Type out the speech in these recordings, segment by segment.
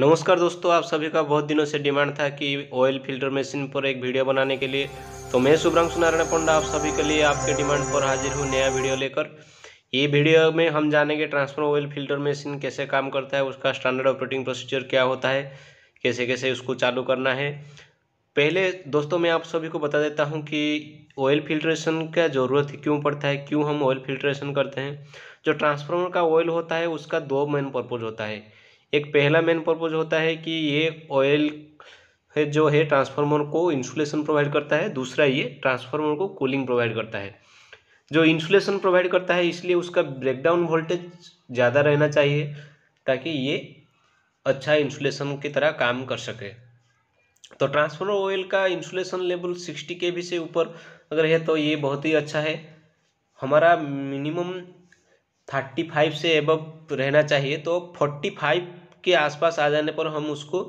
नमस्कार दोस्तों आप सभी का बहुत दिनों से डिमांड था कि ऑयल फिल्टर मशीन पर एक वीडियो बनाने के लिए तो मैं शुभ्रांशु नारायण पंडा आप सभी के लिए आपके डिमांड पर हाजिर हूँ नया वीडियो लेकर ये वीडियो में हम जानेंगे ट्रांसफर ऑयल फिल्टर मशीन कैसे काम करता है उसका स्टैंडर्ड ऑपरेटिंग प्रोसीजर क्या होता है कैसे कैसे उसको चालू करना है पहले दोस्तों मैं आप सभी को बता देता हूँ कि ऑयल फिल्ट्रेशन का ज़रूरत क्यों पड़ता है क्यों हम ऑयल फिल्ट्रेशन करते हैं जो ट्रांसफार्मर का ऑयल होता है उसका दो मेन पर्पज़ होता है एक पहला मेन पर्पज़ होता है कि ये ऑयल है जो है ट्रांसफार्मर को इंसुलेशन प्रोवाइड करता है दूसरा ये ट्रांसफार्मर को कूलिंग प्रोवाइड करता है जो इंसुलेशन प्रोवाइड करता है इसलिए उसका ब्रेकडाउन वोल्टेज ज़्यादा रहना चाहिए ताकि ये अच्छा इंसुलेशन की तरह काम कर सके तो ट्रांसफार्मर ऑयल का इंसुलेशन लेवल सिक्सटी के से ऊपर अगर है तो ये बहुत ही अच्छा है हमारा मिनिमम थर्टी फाइव से एबव रहना चाहिए तो फोर्टी फाइव के आसपास आ जाने पर हम उसको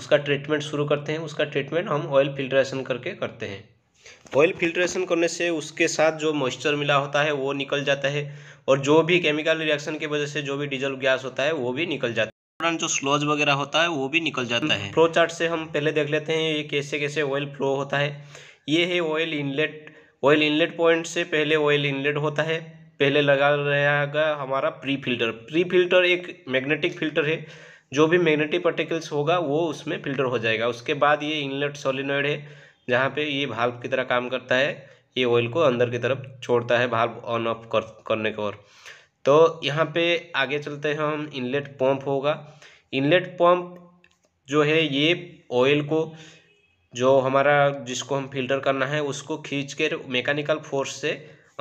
उसका ट्रीटमेंट शुरू करते हैं उसका ट्रीटमेंट हम ऑयल फिल्ट्रेशन करके करते हैं ऑयल फिल्ट्रेशन करने से उसके साथ जो मॉइस्चर मिला होता है वो निकल जाता है और जो भी केमिकल रिएक्शन की के वजह से जो भी डीजल गैस होता है वो भी निकल जाता है जो स्लॉज वगैरह होता है वो भी निकल जाता है फ्लो चार्ट से हम पहले देख लेते हैं ये कैसे कैसे ऑयल फ्लो होता है ये है oil inlet oil inlet point से पहले ऑयल इनलेट होता है पहले लगा रहेगा हमारा प्री फिल्टर प्री फिल्टर एक मैग्नेटिक फिल्टर है जो भी मैग्नेटिक पार्टिकल्स होगा वो उसमें फिल्टर हो जाएगा उसके बाद ये इनलेट सोलिनॉइड है जहाँ पे ये भाल्व की तरह काम करता है ये ऑयल को अंदर की तरफ छोड़ता है भाल्व ऑन ऑफ कर, करने के ओर तो यहाँ पे आगे चलते हैं हम इनलेट पंप होगा इनलेट पंप जो है ये ऑयल को जो हमारा जिसको हम फिल्टर करना है उसको खींच के मैकेनिकल फोर्स से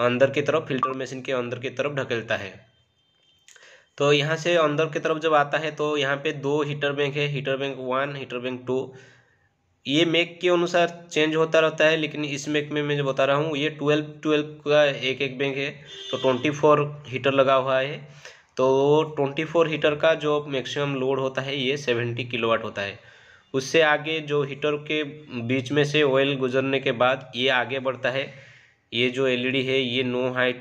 अंदर की तरफ फिल्टर मशीन के अंदर की तरफ ढकेलता है तो यहाँ से अंदर की तरफ जब आता है तो यहाँ पे दो हीटर बैंक है heater bank one heater bank two ये मेक के अनुसार चेंज होता रहता है लेकिन इस मेक में मैं जो बता रहा हूँ ये ट्वेल्व ट्वेल्व का एक एक बैंक है तो ट्वेंटी फोर हीटर लगा हुआ है तो ट्वेंटी फोर हीटर का जो मैक्सिमम लोड होता है ये सेवेंटी किलोवाट होता है उससे आगे जो हीटर के बीच में से ऑयल गुजरने के बाद ये आगे बढ़ता है ये जो एलईडी e है ये नो हाई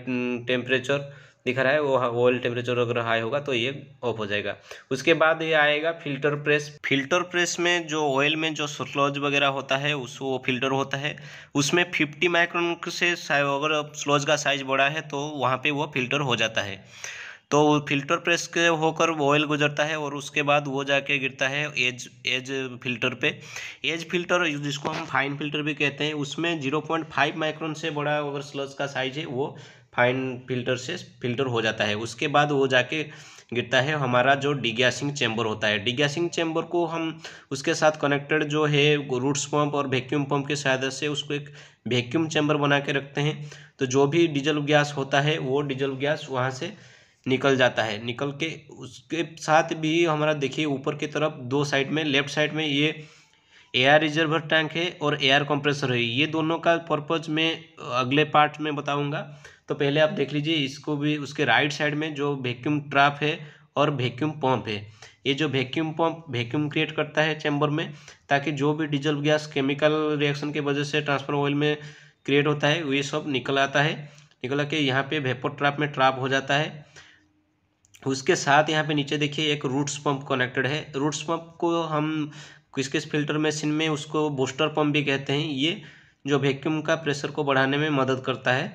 टेम्परेचर दिखा रहा है वो ऑयल टेम्परेचर अगर हाई होगा तो ये ऑफ हो जाएगा उसके बाद ये आएगा फिल्टर प्रेस फिल्टर प्रेस में जो ऑयल में जो स्लोज वगैरह होता है उस वो फिल्टर होता है उसमें 50 माइक्रोन से अगर स्लोज का साइज बड़ा है तो वहाँ पे वो फिल्टर हो जाता है तो फिल्टर प्रेस के होकर ऑयल गुजरता है और उसके बाद वो जाके गिरता है एज एज फिल्टर पे एज फिल्टर जिसको हम फाइन फिल्टर भी कहते हैं उसमें जीरो पॉइंट फाइव माइक्रोन से बड़ा अगर स्लज का साइज है वो फाइन फिल्टर से फिल्टर हो जाता है उसके बाद वो जाके गिरता है हमारा जो डिगैसिंग चैम्बर होता है डिगैसिंग चैम्बर को हम उसके साथ कनेक्टेड जो है रूट्स पंप और वैक्यूम पंप के सहायता से उसको एक वैक्यूम चैम्बर बना के रखते हैं तो जो भी डीजल गैस होता है वो डीजल गैस वहाँ से निकल जाता है निकल के उसके साथ भी हमारा देखिए ऊपर की तरफ दो साइड में लेफ्ट साइड में ये एयर रिजर्वर टैंक है और एयर कंप्रेसर है ये दोनों का पर्पज मैं अगले पार्ट में बताऊंगा तो पहले आप देख लीजिए इसको भी उसके राइट साइड में जो वैक्यूम ट्रैप है और वैक्यूम पंप है ये जो वैक्यूम पंप वैक्यूम क्रिएट करता है चैम्बर में ताकि जो भी डीजल गैस केमिकल रिएक्शन के वजह से ट्रांसफर ऑयल में क्रिएट होता है वे सब निकल आता है निकल के यहाँ पे वेपर ट्रैप में ट्रैप हो जाता है उसके साथ यहाँ पे नीचे देखिए एक रूट्स पंप कनेक्टेड है रूट्स पंप को हम किस किस फिल्टर मशीन में उसको बूस्टर पंप भी कहते हैं ये जो वैक्यूम का प्रेशर को बढ़ाने में मदद करता है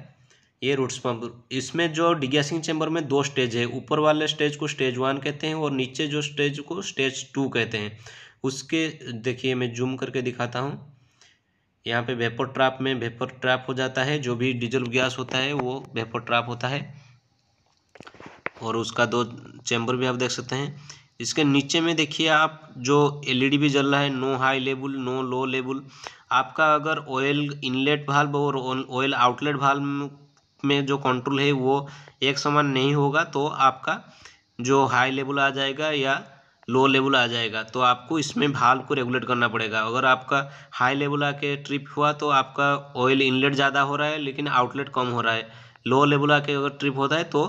ये रूट्स पंप इसमें जो डिगैसिंग चैम्बर में दो स्टेज है ऊपर वाले स्टेज को स्टेज वन कहते हैं और नीचे जो स्टेज को स्टेज टू कहते हैं उसके देखिए मैं जूम करके दिखाता हूँ यहाँ पे वेपर ट्रैप में वेपर ट्रैप हो जाता है जो भी डीजल गैस होता है वो वेपर ट्रैप होता है और उसका दो चैम्बर भी आप देख सकते हैं इसके नीचे में देखिए आप जो एलईडी भी जल रहा है no high level no low level आपका अगर ऑयल इनलेट भाल्व और ऑयल आउटलेट भाल्व में जो कंट्रोल है वो एक समान नहीं होगा तो आपका जो हाई लेवल आ जाएगा या लो लेवल आ जाएगा तो आपको इसमें भाल को रेगुलेट करना पड़ेगा अगर आपका हाई लेवल आके ट्रिप हुआ तो आपका ऑयल इनलेट ज़्यादा हो रहा है लेकिन आउटलेट कम हो रहा है लो लेवल आके अगर ट्रिप होता है तो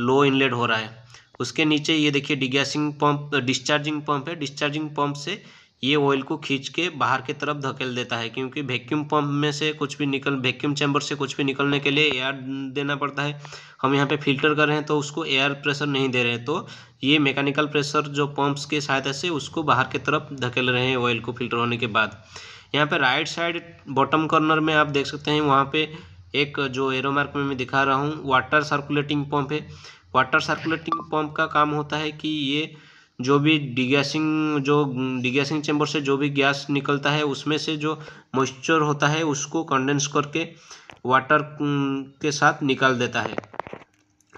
लो इनलेट हो रहा है उसके नीचे ये देखिए डिगैसिंग पंप डिस्चार्जिंग पंप है डिस्चार्जिंग पंप से ये ऑयल को खींच के बाहर की तरफ धकेल देता है क्योंकि वैक्यूम पंप में से कुछ भी निकल वैक्यूम चैम्बर से कुछ भी निकलने के लिए एयर देना पड़ता है हम यहाँ पे फिल्टर कर रहे हैं तो उसको एयर प्रेशर नहीं दे रहे हैं तो ये मैकेनिकल प्रेशर जो पंप्स के सहायता से उसको बाहर की तरफ धकेल रहे हैं ऑयल को फिल्टर होने के बाद यहाँ पर राइट साइड बॉटम कॉर्नर में आप देख सकते हैं वहाँ पर एक जो एरो मार्क में मैं दिखा रहा हूँ वाटर सर्कुलेटिंग पंप है वाटर सर्कुलेटिंग पंप का काम होता है कि ये जो भी डिगैसिंग जो डिगैसिंग चैम्बर से जो भी गैस निकलता है उसमें से जो मॉइस्चर होता है उसको कंडेंस करके वाटर के साथ निकाल देता है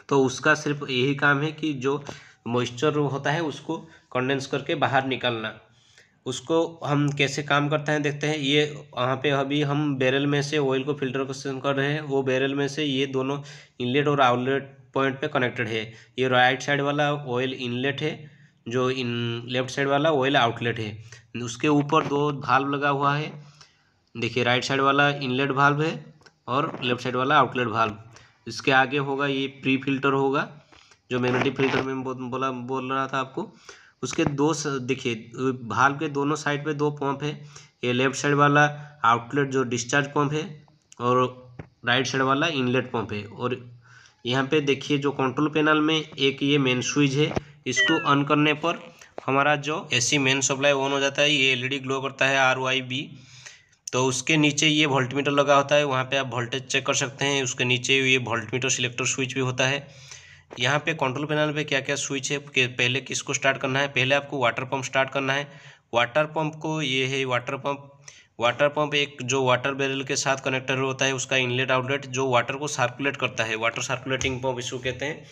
तो उसका सिर्फ यही काम है कि जो मॉइस्चर होता है उसको कंडेंस करके बाहर निकालना उसको हम कैसे काम करते हैं देखते हैं ये वहाँ पे अभी हम बैरल में से ऑयल को फिल्टर कर रहे हैं वो बैरल में से ये दोनों इनलेट और आउटलेट पॉइंट पे कनेक्टेड है ये राइट साइड वाला ऑयल इनलेट है जो इन लेफ्ट साइड वाला ऑयल आउटलेट है उसके ऊपर दो भाल्व लगा हुआ है देखिए राइट साइड वाला इनलेट भाल्व है और लेफ्ट साइड वाला आउटलेट भाल्व इसके आगे होगा ये प्री फिल्टर होगा जो मैग्नेटिक फिल्टर में बोला बोल रहा था आपको उसके दो देखिए भाल के दोनों साइड पे दो पंप है ये लेफ्ट साइड वाला आउटलेट जो डिस्चार्ज पंप है और राइट साइड वाला इनलेट पंप है और यहाँ पे देखिए जो कंट्रोल पैनल में एक ये मेन स्विच है इसको ऑन करने पर हमारा जो एसी मेन सप्लाई ऑन हो जाता है ये एलईडी ग्लो करता है आर वाई बी तो उसके नीचे ये वोल्टमीटर लगा होता है वहाँ पर आप वोल्टेज चेक कर सकते हैं उसके नीचे ये वोल्टमीटर सिलेक्टर स्विच भी होता है यहाँ पे कंट्रोल पैनल पे क्या क्या स्विच है कि पहले किसको स्टार्ट करना है पहले आपको वाटर पंप स्टार्ट करना है वाटर पंप को ये है वाटर पंप वाटर पंप एक जो वाटर बैरल के साथ कनेक्टर होता है उसका इनलेट आउटलेट जो वाटर को सर्कुलेट करता है वाटर सर्कुलेटिंग पंप इसको कहते हैं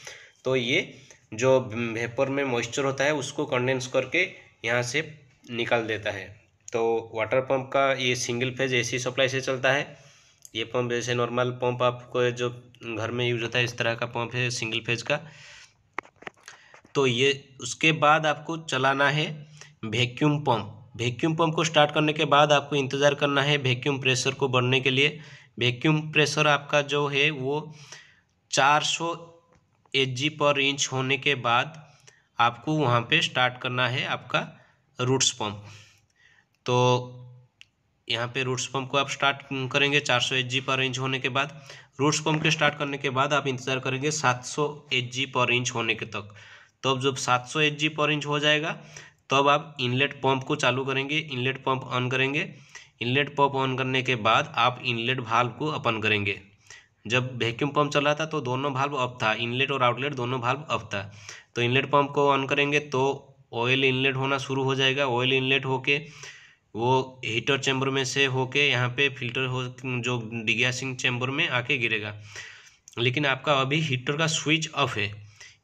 तो ये जो वेपर में मॉइस्चर होता है उसको कंडेंस करके यहाँ से निकाल देता है तो वाटर पंप का ये सिंगल फेज एसी सप्लाई से चलता है ये पंप जैसे नॉर्मल पंप आपको जो घर में यूज होता है इस तरह का पंप है सिंगल फेज का तो ये उसके बाद आपको चलाना है वैक्यूम पंप वैक्यूम पंप को स्टार्ट करने के बाद आपको इंतज़ार करना है वैक्यूम प्रेशर को बढ़ने के लिए वैक्यूम प्रेशर आपका जो है वो 400 सौ पर इंच होने के बाद आपको वहाँ पे स्टार्ट करना है आपका रूट्स पंप तो यहाँ पे रूट्स पंप को आप स्टार्ट करेंगे चार सौ पर इंच होने के बाद रूट्स पंप के स्टार्ट करने के बाद आप इंतज़ार करेंगे सात सौ पर इंच होने के तक तब तो जब सात सौ पर इंच हो जाएगा तब आप इनलेट पंप को चालू करेंगे इनलेट पंप ऑन करेंगे इनलेट पंप ऑन करने के बाद आप इनलेट भाल्व को अपन करेंगे जब वैक्यूम पंप चला था तो दोनों भाल्व अप था इनलेट और आउटलेट दोनों भाल्व अप था तो इनलेट पंप को ऑन करेंगे तो ऑयल इनलेट होना शुरू हो जाएगा ऑयल इनलेट होके वो हीटर चैम्बर में से होके यहाँ पे फिल्टर हो जो डिगैसिंग चैम्बर में आके गिरेगा लेकिन आपका अभी हीटर का स्विच ऑफ है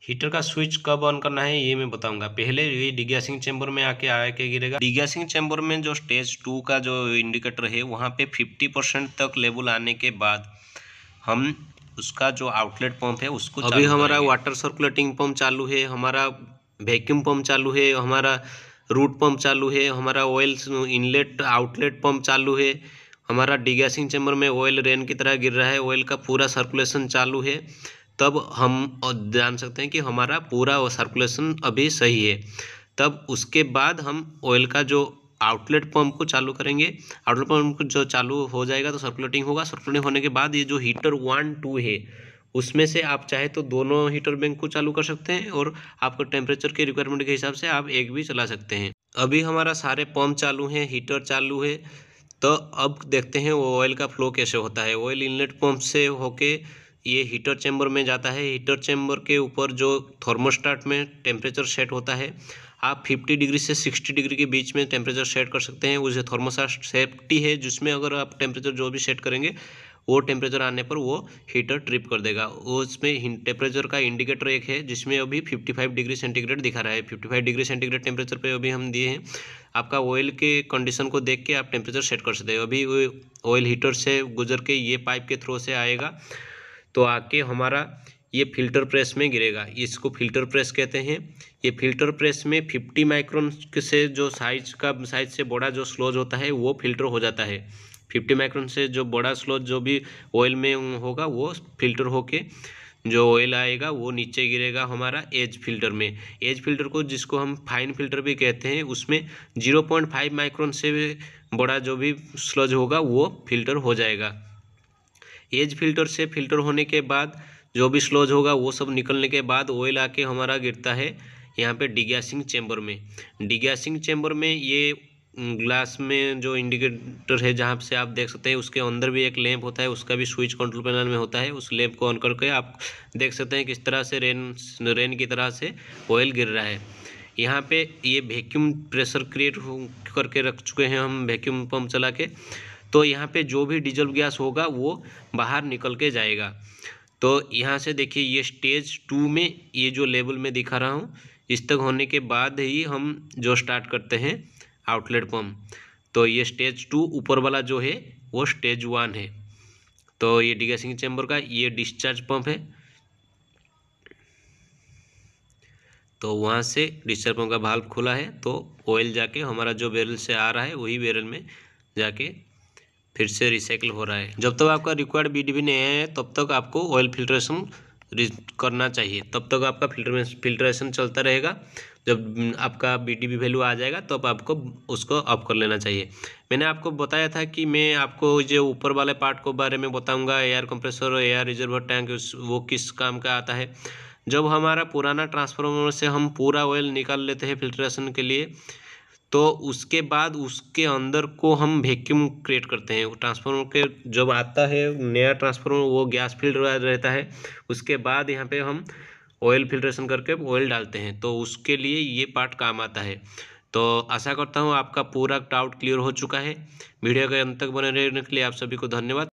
हीटर का स्विच कब ऑन करना है ये मैं बताऊंगा पहले ये डिगैसिंग चैम्बर में आके आके गिरेगा डिगैसिंग चैम्बर में जो स्टेज टू का जो इंडिकेटर है वहाँ पे फिफ्टी परसेंट तक लेवल आने के बाद हम उसका जो आउटलेट पंप है उसको अभी हमारा वाटर सर्कुलेटिंग पंप चालू है हमारा वैक्यूम पंप चालू है हमारा रूट पंप चालू है हमारा ऑयल इनलेट आउटलेट पंप चालू है हमारा डिगैसिंग चैम्बर में ऑयल रेन की तरह गिर रहा है ऑयल का पूरा सर्कुलेशन चालू है तब हम जान सकते हैं कि हमारा पूरा सर्कुलेशन अभी सही है तब उसके बाद हम ऑयल का जो आउटलेट पंप को चालू करेंगे आउटलेट पंप को जो चालू हो जाएगा तो सर्कुलेटिंग होगा सर्कुलेटिंग होने के बाद ये जो हीटर वन टू है उसमें से आप चाहे तो दोनों हीटर बैंक को चालू कर सकते हैं और आपका टेम्परेचर के रिक्वायरमेंट के हिसाब से आप एक भी चला सकते हैं अभी हमारा सारे पम्प चालू हैं हीटर चालू है तो अब देखते हैं वो ऑयल का फ्लो कैसे होता है ऑयल इनलेट पम्प से होके ये हीटर चैम्बर में जाता है हीटर चैम्बर के ऊपर जो थर्मोस्टाट में टेम्परेचर सेट होता है आप 50 डिग्री से 60 डिग्री के बीच में टेम्परेचर सेट कर सकते हैं उसे थर्मोस्टाट सेफ्टी है जिसमें अगर आप टेम्परेचर जो भी सेट करेंगे वो टेम्परेचर आने पर वो हीटर ट्रिप कर देगा उसमें टेम्परेचर का इंडिकेटर एक है जिसमें अभी 55 डिग्री सेंटीग्रेड दिखा रहा है 55 डिग्री सेंटीग्रेड टेम्परेचर पे अभी हम दिए हैं आपका ऑयल के कंडीशन को देख के आप टेम्परेचर सेट कर सकते हो अभी ऑयल हीटर से गुजर के ये पाइप के थ्रू से आएगा तो आके हमारा ये फिल्टर प्रेस में गिरेगा इसको फिल्टर प्रेस कहते हैं ये फिल्टर प्रेस में फिफ्टी माइक्रोन से जो साइज का साइज से बड़ा जो स्लोज होता है वो फिल्टर हो जाता है फिफ्टी माइक्रोन से जो बड़ा स्लोथ जो भी ऑयल में होगा वो फिल्टर होके जो ऑयल आएगा वो नीचे गिरेगा हमारा एज फिल्टर में एज फिल्टर को जिसको हम फाइन फिल्टर भी कहते हैं उसमें जीरो पॉइंट फाइव माइक्रोन से बड़ा जो भी स्लज होगा वो फिल्टर हो जाएगा एज फिल्टर से फिल्टर होने के बाद जो भी स्लोज होगा वो सब निकलने के बाद ऑयल आके हमारा गिरता है यहाँ पे डिगैसिंग चैम्बर में डिगैसिंग चैम्बर में ये ग्लास में जो इंडिकेटर है जहाँ से आप देख सकते हैं उसके अंदर भी एक लैंप होता है उसका भी स्विच कंट्रोल पैनल में होता है उस लैंप को ऑन करके आप देख सकते हैं किस तरह से रेन रेन की तरह से ऑयल गिर रहा है यहाँ पे ये वैक्यूम प्रेशर क्रिएट करके रख चुके हैं हम वैक्यूम पम्प चला के तो यहाँ पर जो भी डीजल गैस होगा वो बाहर निकल के जाएगा तो यहाँ से देखिए ये स्टेज टू में ये जो लेवल में दिखा रहा हूँ इस तक होने के बाद ही हम जो स्टार्ट करते हैं आउटलेट पम्प तो ये स्टेज टू ऊपर वाला जो है वो स्टेज वन है तो ये डिगेसिंग चैम्बर का ये डिस्चार्ज पम्प है तो वहाँ से डिस्चार्ज पम्प का भाल्व खुला है तो ऑयल जाके हमारा जो बैरल से आ रहा है वही बैरल में जाके फिर से रिसाइकिल हो रहा है जब तक तो आपका रिक्वायर्ड बी नहीं आया है तब तक आपको ऑयल फिल्ट्रेशन करना चाहिए तब तक आपका फिल्टर फिल्ट्रेशन चलता रहेगा जब हम्म, आपका बी टी बी वैल्यू आ जाएगा तो आपको उसको ऑफ कर लेना चाहिए मैंने आपको बताया था कि मैं आपको जो ऊपर वाले पार्ट को बारे में बताऊंगा एयर कंप्रेसर और एयर रिजर्वर टैंक उस वो किस काम का आता है जब हमारा पुराना ट्रांसफार्मर से हम पूरा ऑयल निकाल लेते हैं फिल्ट्रेशन के लिए तो उसके बाद उसके अंदर को हम वैक्यूम क्रिएट करते हैं ट्रांसफार्मर के जब आता है नया ट्रांसफार्मर वो गैस फिल्ड रहता है उसके बाद यहाँ पे हम ऑयल फिल्ट्रेशन करके ऑयल डालते हैं तो उसके लिए ये पार्ट काम आता है तो आशा करता हूँ आपका पूरा डाउट क्लियर हो चुका है वीडियो के अंत तक बने रहने के लिए आप सभी को धन्यवाद